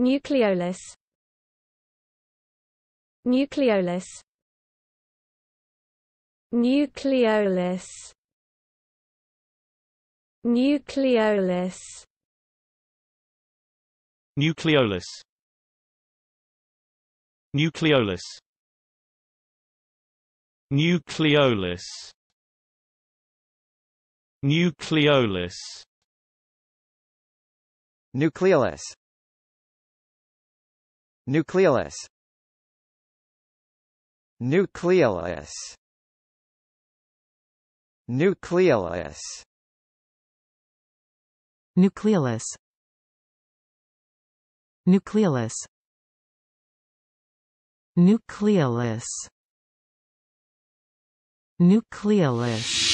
Nucleolus Nucleolus Nucleolus Nucleolus Nucleolus Nucleolus Nucleolus Nucleolus Nucleolus Nucleolus Nucleolus Nucleolus Nucleolus Nucleolus Nucleolus Nucleolus